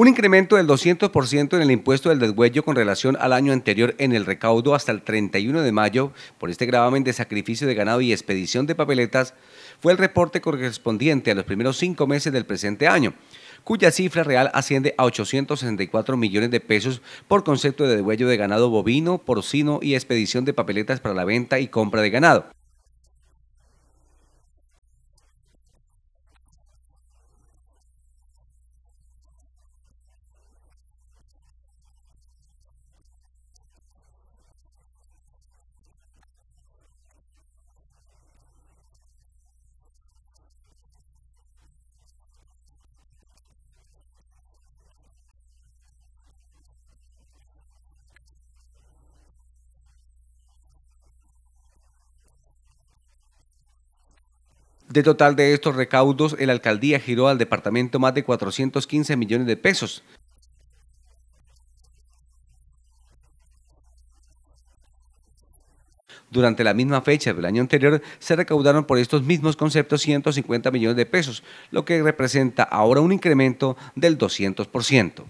Un incremento del 200% en el impuesto del desguello con relación al año anterior en el recaudo hasta el 31 de mayo por este gravamen de sacrificio de ganado y expedición de papeletas fue el reporte correspondiente a los primeros cinco meses del presente año cuya cifra real asciende a 864 millones de pesos por concepto de desguello de ganado bovino, porcino y expedición de papeletas para la venta y compra de ganado. De total de estos recaudos, el alcaldía giró al departamento más de 415 millones de pesos, Durante la misma fecha del año anterior se recaudaron por estos mismos conceptos 150 millones de pesos, lo que representa ahora un incremento del 200%.